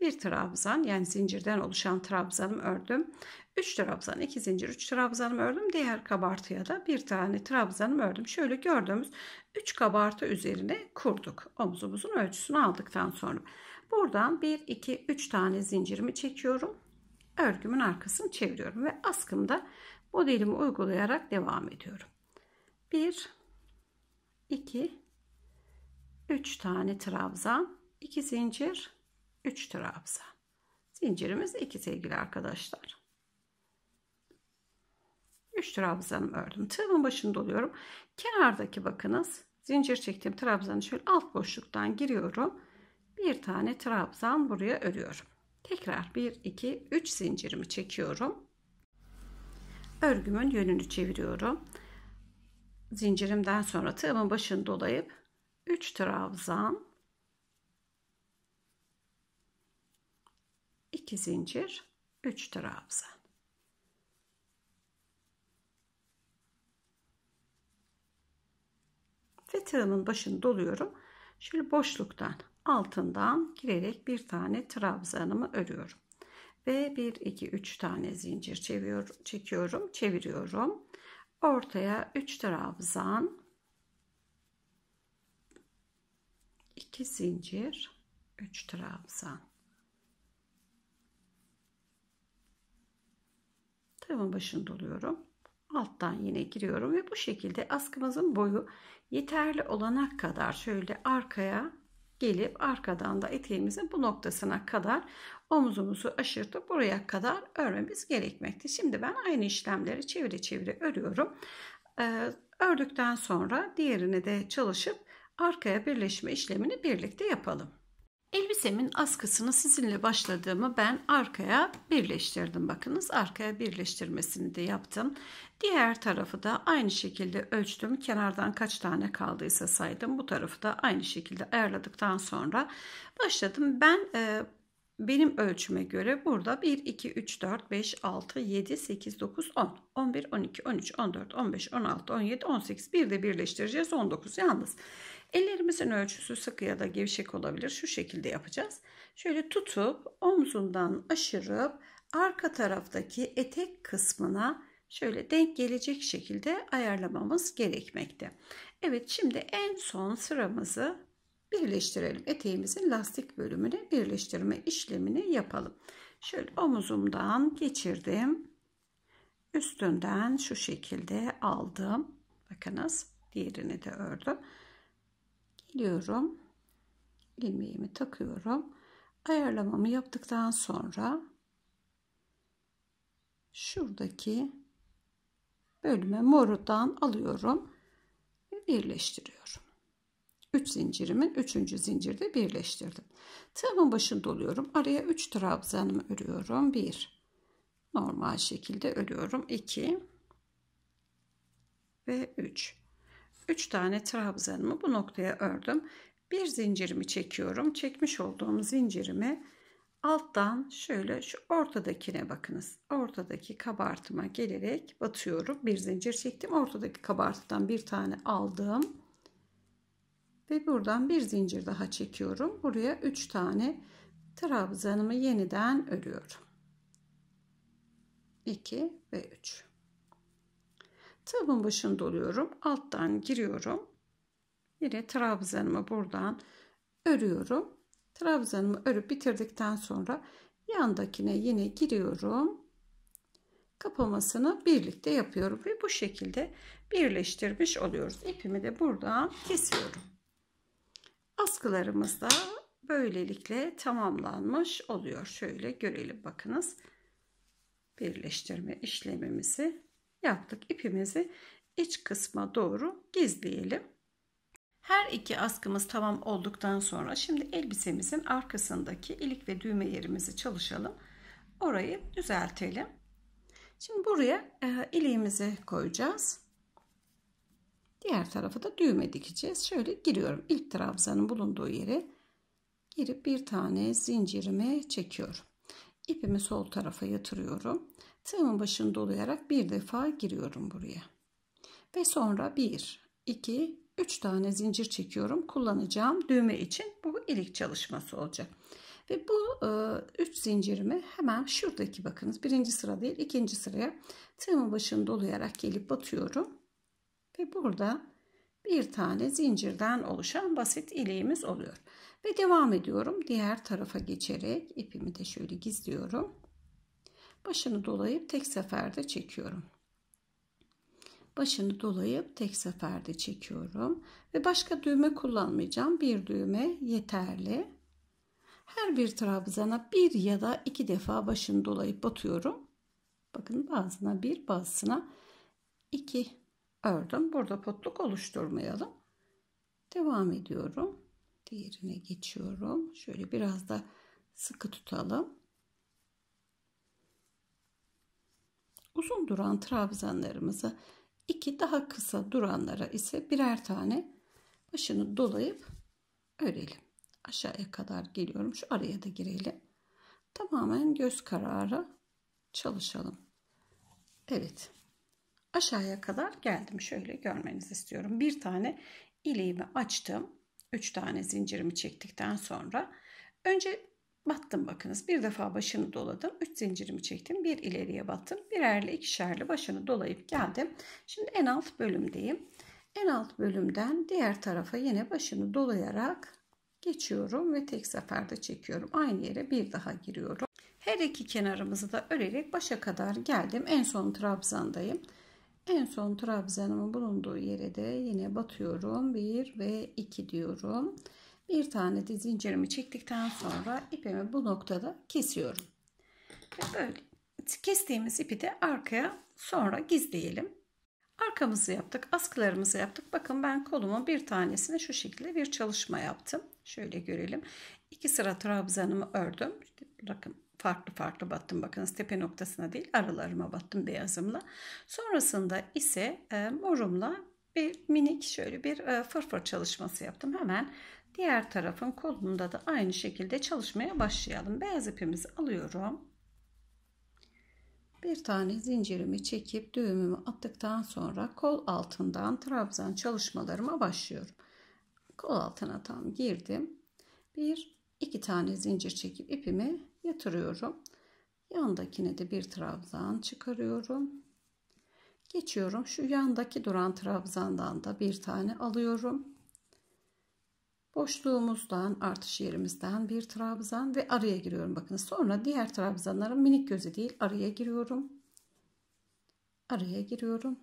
bir trabzan yani zincirden oluşan trabzanımı ördüm. 3 trabzan, 2 zincir, 3 trabzanım ördüm. Diğer kabartıya da bir tane trabzanım ördüm. Şöyle gördüğümüz 3 kabartı üzerine kurduk. Omzumuzun ölçüsünü aldıktan sonra. Buradan 1, 2, 3 tane zincirimi çekiyorum. Örgümün arkasını çeviriyorum ve askımda modelimi uygulayarak devam ediyorum. 1, 2, 3 tane trabzan, 2 zincir, 3 trabzan. Zincirimiz 2 sevgili arkadaşlar. 3 trabzanımı ördüm. Tığımın başını doluyorum. Kenardaki bakınız zincir çektiğim trabzanı şöyle alt boşluktan giriyorum. Bir tane trabzan buraya örüyorum. Tekrar 1 2 3 zincirimi çekiyorum. Örgümün yönünü çeviriyorum. Zincirimden sonra tığımın başını dolayıp 3 trabzan 2 zincir 3 trabzan. Ve tığımın başını doluyorum. Şöyle boşluktan altından girerek bir tane trabzanımı örüyorum. Ve 1 2 3 tane zincir çeviriyorum, çekiyorum, çeviriyorum. Ortaya 3 trabzan 2 zincir 3 trabzan tığımın başını doluyorum. Alttan yine giriyorum ve bu şekilde askımızın boyu yeterli olana kadar şöyle arkaya gelip arkadan da eteğimizin bu noktasına kadar omzumuzu aşırtıp buraya kadar örmemiz gerekmekte. Şimdi ben aynı işlemleri çevire çevire örüyorum. Ee, ördükten sonra diğerini de çalışıp arkaya birleşme işlemini birlikte yapalım. Elbisemin askısını sizinle başladığımı ben arkaya birleştirdim. Bakınız arkaya birleştirmesini de yaptım. Diğer tarafı da aynı şekilde ölçtüm. Kenardan kaç tane kaldıysa saydım. Bu tarafı da aynı şekilde ayarladıktan sonra başladım. Ben e, benim ölçüme göre burada 1, 2, 3, 4, 5, 6, 7, 8, 9, 10, 11, 12, 13, 14, 15, 16, 17, 18. Bir de birleştireceğiz 19 yalnız. Ellerimizin ölçüsü sıkı ya da gevşek olabilir. Şu şekilde yapacağız. Şöyle tutup omzundan aşırıp arka taraftaki etek kısmına şöyle denk gelecek şekilde ayarlamamız gerekmekte. Evet şimdi en son sıramızı birleştirelim. Eteğimizin lastik bölümüne birleştirme işlemini yapalım. Şöyle omuzumdan geçirdim. Üstünden şu şekilde aldım. Bakınız diğerini de ördüm diyorum. ilmeğimi takıyorum. Ayarlamamı yaptıktan sonra şuradaki bölüme morudan alıyorum ve birleştiriyorum. 3 zincirimin 3. zincirde birleştirdim. Tığımın başını doluyorum, Araya 3 trabzanımı örüyorum. 1 normal şekilde örüyorum. 2 ve 3 3 tane trabzanımı bu noktaya ördüm. Bir zincirimi çekiyorum. Çekmiş olduğum zincirimi alttan şöyle şu ortadakine bakınız. Ortadaki kabartıma gelerek batıyorum. Bir zincir çektim. Ortadaki kabartıdan bir tane aldım. Ve buradan bir zincir daha çekiyorum. Buraya 3 tane trabzanımı yeniden örüyorum. 2 ve 3. Tığımın başını doluyorum. Alttan giriyorum. Yine trabzanımı buradan örüyorum. Trabzanımı örüp bitirdikten sonra yandakine yine giriyorum. Kapamasını birlikte yapıyorum ve bu şekilde birleştirmiş oluyoruz. İpimi de buradan kesiyorum. Askılarımız da böylelikle tamamlanmış oluyor. Şöyle görelim bakınız. Birleştirme işlemimizi yaptık. İpimizi iç kısma doğru gizleyelim. Her iki askımız tamam olduktan sonra şimdi elbisemizin arkasındaki ilik ve düğme yerimizi çalışalım. Orayı düzeltelim. Şimdi buraya e, iliğimizi koyacağız. Diğer tarafa da düğme dikeceğiz. Şöyle giriyorum. İlk trabzanın bulunduğu yere girip bir tane zincirimi çekiyorum. İpimi sol tarafa yatırıyorum. Tığımın başını dolayarak bir defa giriyorum buraya. Ve sonra 1, 2, 3 tane zincir çekiyorum. Kullanacağım düğme için bu ilik çalışması olacak. Ve bu 3 e, zincirimi hemen şuradaki bakınız birinci sıra değil ikinci sıraya tığımın başını dolayarak gelip batıyorum. Ve burada bir tane zincirden oluşan basit ileğimiz oluyor. Ve devam ediyorum diğer tarafa geçerek ipimi de şöyle gizliyorum. Başını dolayıp tek seferde çekiyorum. Başını dolayıp tek seferde çekiyorum ve başka düğme kullanmayacağım. Bir düğme yeterli. Her bir trabzana bir ya da iki defa başını dolayıp batıyorum. Bakın bazına bir bazısına iki ördüm. Burada potluk oluşturmayalım. Devam ediyorum. Diğerine geçiyorum. Şöyle biraz da sıkı tutalım. Uzun duran trabzanlarımızı iki daha kısa duranlara ise birer tane başını dolayıp örelim. Aşağıya kadar geliyorum. Şu araya da girelim. Tamamen göz kararı çalışalım. Evet. Aşağıya kadar geldim. Şöyle görmenizi istiyorum. Bir tane ileğimi açtım. Üç tane zincirimi çektikten sonra önce Battım bakınız. Bir defa başını doladım. 3 zincirimi çektim. Bir ileriye battım. Birerli ikişerli başını dolayıp geldim. Şimdi en alt bölümdeyim. En alt bölümden diğer tarafa yine başını dolayarak geçiyorum ve tek seferde çekiyorum. Aynı yere bir daha giriyorum. Her iki kenarımızı da örerek başa kadar geldim. En son trabzandayım. En son trabzanımın bulunduğu yere de yine batıyorum. 1 ve 2 diyorum. Bir tane de zincirimi çektikten sonra ipimi bu noktada kesiyorum. Ve böyle kestiğimiz ipi de arkaya sonra gizleyelim. Arkamızı yaptık, askılarımızı yaptık. Bakın ben kolumun bir tanesine şu şekilde bir çalışma yaptım. Şöyle görelim. İki sıra trabzanımı ördüm. bakın farklı farklı battım. Bakınız tepe noktasına değil aralarıma battım beyazımla. Sonrasında ise e, morumla bir minik şöyle bir e, fırfır çalışması yaptım. Hemen Diğer tarafın kolunda da aynı şekilde çalışmaya başlayalım. Beyaz ipimizi alıyorum. Bir tane zincirimi çekip düğümümü attıktan sonra kol altından trabzan çalışmalarıma başlıyorum. Kol altına tam girdim. Bir, iki tane zincir çekip ipimi yatırıyorum. Yandakine de bir trabzan çıkarıyorum. Geçiyorum. Şu yandaki duran trabzandan da bir tane alıyorum. Boşluğumuzdan, artış yerimizden bir trabzan ve araya giriyorum. Bakın sonra diğer trabzanların minik gözü değil araya giriyorum. Araya giriyorum.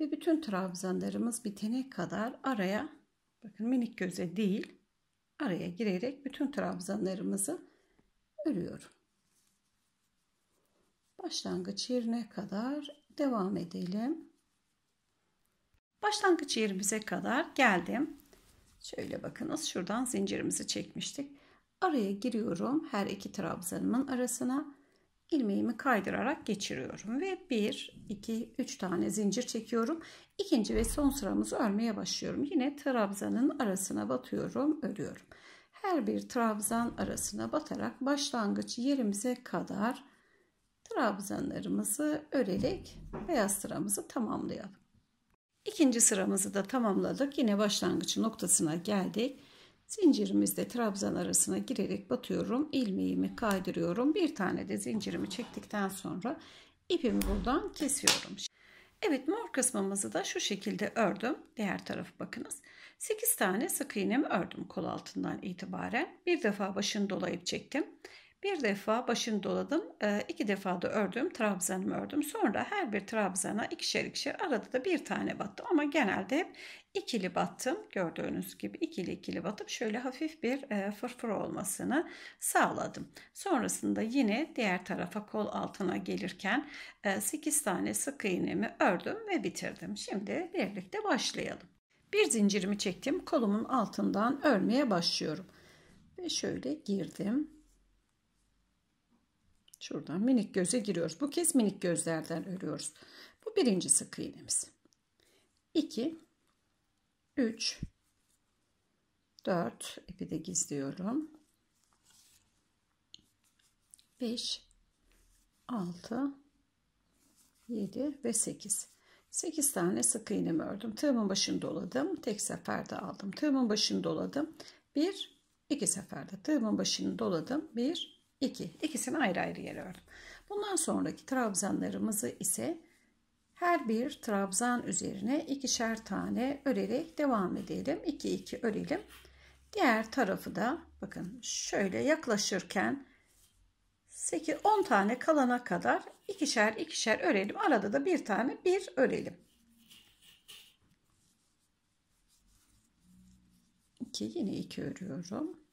Ve bütün trabzanlarımız bitene kadar araya bakın minik göze değil araya girerek bütün trabzanlarımızı örüyorum. Başlangıç yerine kadar devam edelim. Başlangıç yerimize kadar geldim. Şöyle bakınız şuradan zincirimizi çekmiştik. Araya giriyorum her iki trabzanımın arasına. ilmeğimi kaydırarak geçiriyorum ve 1 2 3 tane zincir çekiyorum. İkinci ve son sıramızı örmeye başlıyorum. Yine trabzanın arasına batıyorum, örüyorum. Her bir trabzan arasına batarak başlangıç yerimize kadar trabzanlarımızı örerek beyaz sıramızı tamamlayalım. İkinci sıramızı da tamamladık. Yine başlangıç noktasına geldik. Zincirimizde trabzan arasına girerek batıyorum. ilmeğimi kaydırıyorum. Bir tane de zincirimi çektikten sonra ipimi buradan kesiyorum. Evet mor kısmımızı da şu şekilde ördüm. Diğer tarafı bakınız. 8 tane sık iğnemi ördüm kol altından itibaren. Bir defa başını dolayıp çektim. Bir defa başını doladım, ee, iki defa da ördüm, trabzanımı ördüm. Sonra her bir trabzana ikişer ikişer arada da bir tane battım ama genelde hep ikili battım. Gördüğünüz gibi ikili ikili batıp şöyle hafif bir e, fırfır olmasını sağladım. Sonrasında yine diğer tarafa kol altına gelirken 8 e, tane sık iğnemi ördüm ve bitirdim. Şimdi birlikte başlayalım. Bir zincirimi çektim. Kolumun altından örmeye başlıyorum. Ve şöyle girdim Şuradan minik göze giriyoruz. Bu kez minik gözlerden örüyoruz. Bu birinci sık iğnemiz. 2 3 4 ipi de gizliyorum. 5 6 7 ve 8. 8 tane sık iğnemi ördüm. Tığımın başını doladım. Tek seferde aldım. Tığımın başını doladım. 1 2 seferde tığımın başını doladım. 1 2. İkisini ayrı ayrı yere ördüm. Bundan sonraki trabzanlarımızı ise her bir trabzan üzerine ikişer tane örerek devam edelim. 2 2 örelim. Diğer tarafı da bakın şöyle yaklaşırken 8 10 tane kalana kadar ikişer ikişer örelim. Arada da bir tane bir örelim. 2 yine 2 örüyorum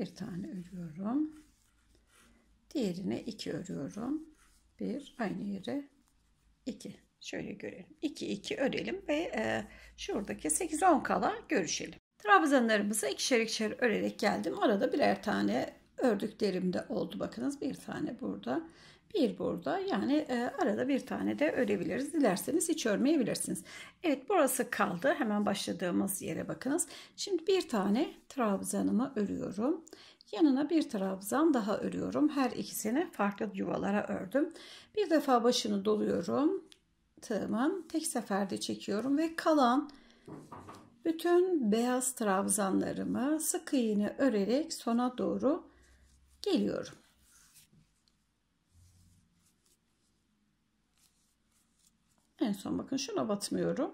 bir tane örüyorum. Diğerine iki örüyorum. Bir aynı yere iki. Şöyle görelim. 2 2 örelim ve e, şuradaki 8 10 kala görüşelim. Trabzanlarımızı ikişer ikişer örerek geldim. Arada birer tane ördüklerim de oldu. Bakınız bir tane burada. Bir burada yani e, arada bir tane de örebiliriz. Dilerseniz hiç örmeyebilirsiniz. Evet burası kaldı. Hemen başladığımız yere bakınız. Şimdi bir tane trabzanımı örüyorum. Yanına bir trabzan daha örüyorum. Her ikisini farklı yuvalara ördüm. Bir defa başını doluyorum. Tığımın tek seferde çekiyorum ve kalan bütün beyaz trabzanlarımı sık iğne örerek sona doğru geliyorum. En son bakın şuna batmıyorum.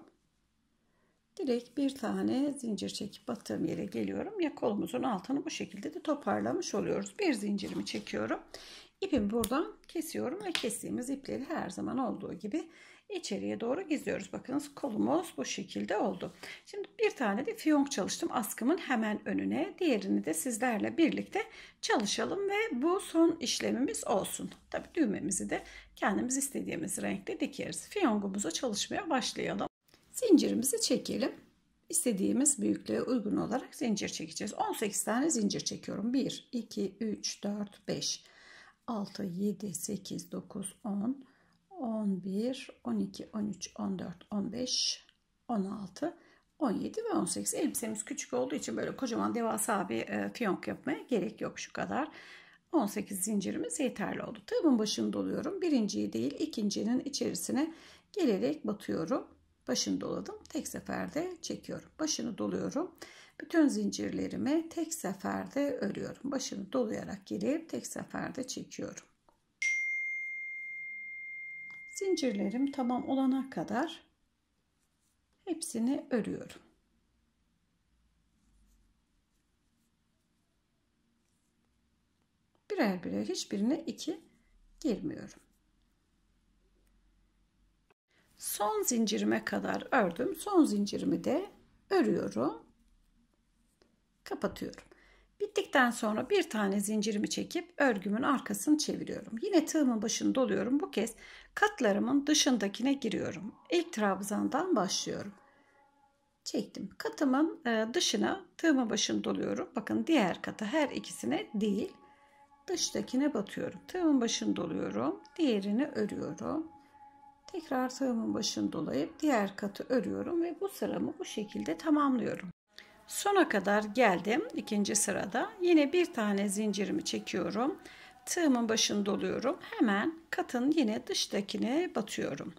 Direkt bir tane zincir çekip battığım yere geliyorum. Ya kolumuzun altını bu şekilde de toparlamış oluyoruz. Bir zincirimi çekiyorum. İpimi buradan kesiyorum ve kestiğimiz ipleri her zaman olduğu gibi içeriye doğru gizliyoruz. Bakınız kolumuz bu şekilde oldu. Şimdi bir tane de fiyonk çalıştım askımın hemen önüne. Diğerini de sizlerle birlikte çalışalım ve bu son işlemimiz olsun. Tabii düğmemizi de kendimiz istediğimiz renkte dikeriz. Fiyongumuza çalışmaya başlayalım. Zincirimizi çekelim. İstediğimiz büyüklüğe uygun olarak zincir çekeceğiz. 18 tane zincir çekiyorum. 1, 2, 3, 4, 5, 6, 7, 8, 9, 10, 11, 12, 13, 14, 15, 16, 17 ve 18. Elbisemiz küçük olduğu için böyle kocaman devasa bir e, fiyonk yapmaya gerek yok şu kadar. 18 zincirimiz yeterli oldu. Tığımın başını doluyorum. Birinciyi değil ikincinin içerisine gelerek batıyorum. Başını doladım. Tek seferde çekiyorum. Başını doluyorum. Bütün zincirlerimi tek seferde örüyorum. Başını dolayarak girip tek seferde çekiyorum. Zincirlerim tamam olana kadar hepsini örüyorum. Şuraya bile hiçbirine 2 girmiyorum. Son zincirime kadar ördüm. Son zincirimi de örüyorum. Kapatıyorum. Bittikten sonra bir tane zincirimi çekip örgümün arkasını çeviriyorum. Yine tığımın başını doluyorum. Bu kez katlarımın dışındakine giriyorum. İlk trabzandan başlıyorum. Çektim. Katımın e, dışına tığımın başını doluyorum. Bakın diğer kata her ikisine değil dıştakine batıyorum. Tığımın başını doluyorum. Diğerini örüyorum. Tekrar tığımın başını dolayıp diğer katı örüyorum ve bu sıramı bu şekilde tamamlıyorum. Sona kadar geldim. ikinci sırada yine bir tane zincirimi çekiyorum. Tığımın başını doluyorum. Hemen katın yine dıştakine batıyorum.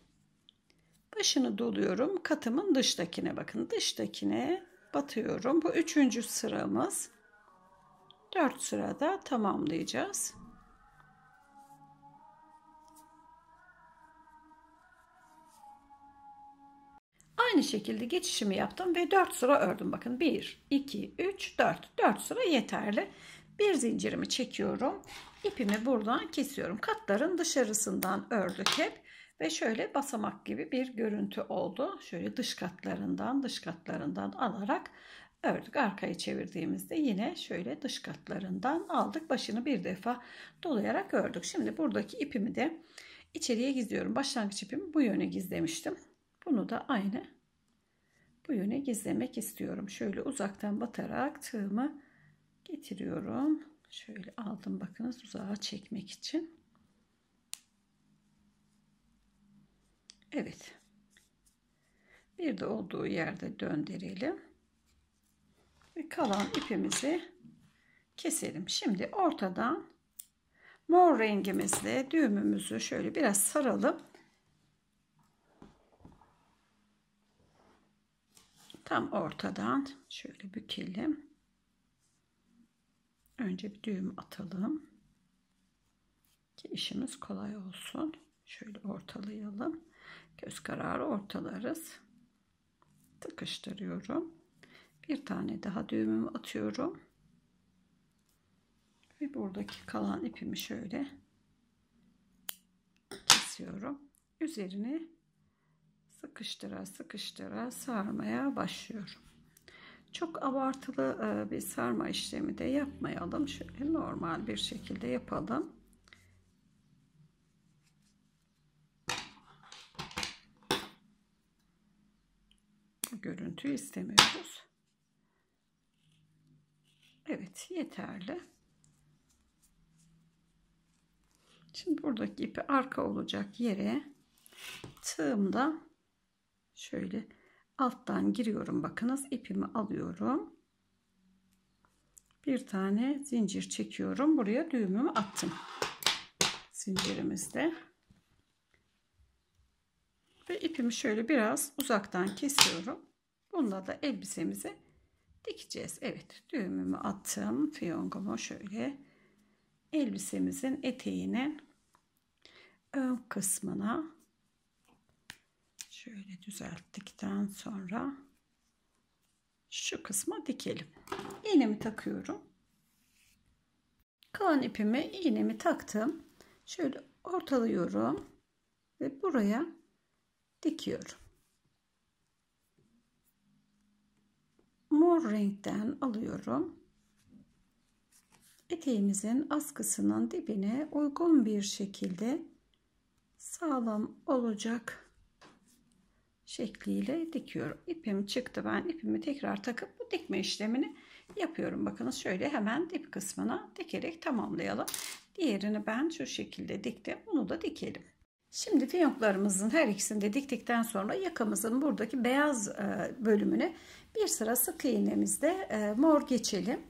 Başını doluyorum. Katımın dıştakine bakın. Dıştakine batıyorum. Bu üçüncü sıramız. 4 sırada tamamlayacağız. Aynı şekilde geçişimi yaptım ve 4 sıra ördüm. Bakın 1, 2, 3, 4. 4 sıra yeterli. Bir zincirimi çekiyorum. İpimi buradan kesiyorum. Katların dışarısından ördük hep. Ve şöyle basamak gibi bir görüntü oldu. Şöyle dış katlarından dış katlarından alarak ördük. Arkaya çevirdiğimizde yine şöyle dış katlarından aldık. Başını bir defa dolayarak ördük. Şimdi buradaki ipimi de içeriye gizliyorum. Başlangıç ipimi bu yöne gizlemiştim. Bunu da aynı bu yöne gizlemek istiyorum. Şöyle uzaktan batarak tığımı getiriyorum. Şöyle aldım bakınız uzağa çekmek için. Evet. Bir de olduğu yerde döndürelim. Ve kalan ipimizi keselim. Şimdi ortadan mor rengimizle düğümümüzü şöyle biraz saralım. Tam ortadan şöyle bükelim. Önce bir düğüm atalım. Ki işimiz kolay olsun. Şöyle ortalayalım. Göz kararı ortalarız. Tıkıştırıyorum bir tane daha düğümümü atıyorum ve buradaki kalan ipimi şöyle kesiyorum üzerine sıkıştıra sıkıştıra sarmaya başlıyorum çok abartılı e, bir sarma işlemi de yapmayalım şöyle normal bir şekilde yapalım Görüntü görüntüyü istemiyoruz Evet yeterli. Şimdi buradaki ipi arka olacak yere tığımda şöyle alttan giriyorum. Bakınız ipimi alıyorum. Bir tane zincir çekiyorum. Buraya düğümümü attım. Zincirimizde. Ve ipimi şöyle biraz uzaktan kesiyorum. Bunda da elbisemizi dikeceğiz. Evet düğümümü attım. Fiyongumu şöyle elbisemizin eteğinin ön kısmına şöyle düzelttikten sonra şu kısma dikelim. İğnemi takıyorum. Kalan ipimi iğnemi taktım. Şöyle ortalıyorum ve buraya dikiyorum. mor renkten alıyorum. Eteğimizin askısının dibine uygun bir şekilde sağlam olacak şekliyle dikiyorum. İpim çıktı. Ben ipimi tekrar takıp bu dikme işlemini yapıyorum. Bakınız şöyle hemen dip kısmına dikerek tamamlayalım. Diğerini ben şu şekilde diktim. Bunu da dikelim. Şimdi fiyonklarımızın her ikisini de diktikten sonra yakamızın buradaki beyaz e, bölümüne bir sıra sık iğnemizde e, mor geçelim.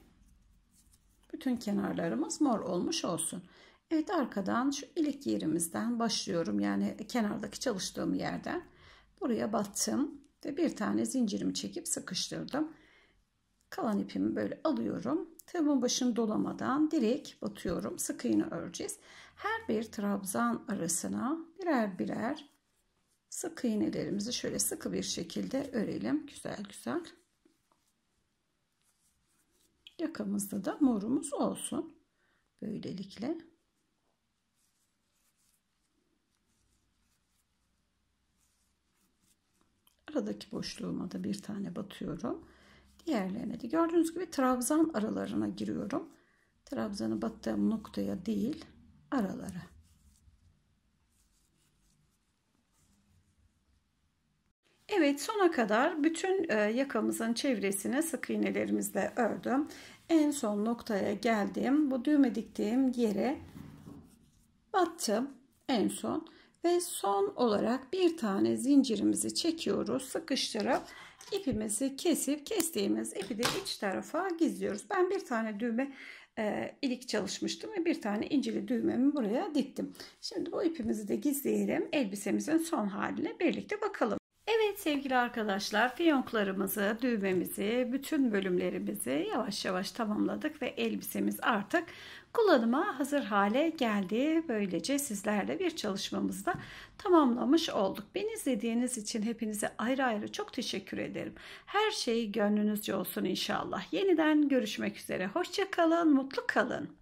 Bütün kenarlarımız mor olmuş olsun. Evet arkadan şu ilik yerimizden başlıyorum. Yani kenardaki çalıştığım yerden. Buraya battım ve bir tane zincirimi çekip sıkıştırdım. Kalan ipimi böyle alıyorum. Tığımın başını dolamadan direkt batıyorum. Sık iğne öreceğiz. Her bir trabzan arasına birer birer sık iğnelerimizi şöyle sıkı bir şekilde örelim. Güzel güzel. Yakamızda da morumuz olsun. Böylelikle. Aradaki boşluğuma da bir tane batıyorum. Diğerlerine de gördüğünüz gibi trabzan aralarına giriyorum. Trabzanı battığım noktaya değil aralara. Evet sona kadar bütün e, yakamızın çevresine sık iğnelerimizle ördüm. En son noktaya geldim. Bu düğme diktiğim yere battım en son ve son olarak bir tane zincirimizi çekiyoruz sıkıştırıp ipimizi kesip kestiğimiz ipi de iç tarafa gizliyoruz. Ben bir tane düğme e, ilik çalışmıştım ve bir tane incili düğmemi buraya diktim. Şimdi bu ipimizi de gizleyelim. Elbisemizin son haline birlikte bakalım. Evet sevgili arkadaşlar fiyonklarımızı, düğmemizi, bütün bölümlerimizi yavaş yavaş tamamladık ve elbisemiz artık kullanıma hazır hale geldi. Böylece sizlerle bir çalışmamızda tamamlamış olduk. Beni izlediğiniz için hepinize ayrı ayrı çok teşekkür ederim. Her şey gönlünüzce olsun inşallah. Yeniden görüşmek üzere. Hoşçakalın, mutlu kalın.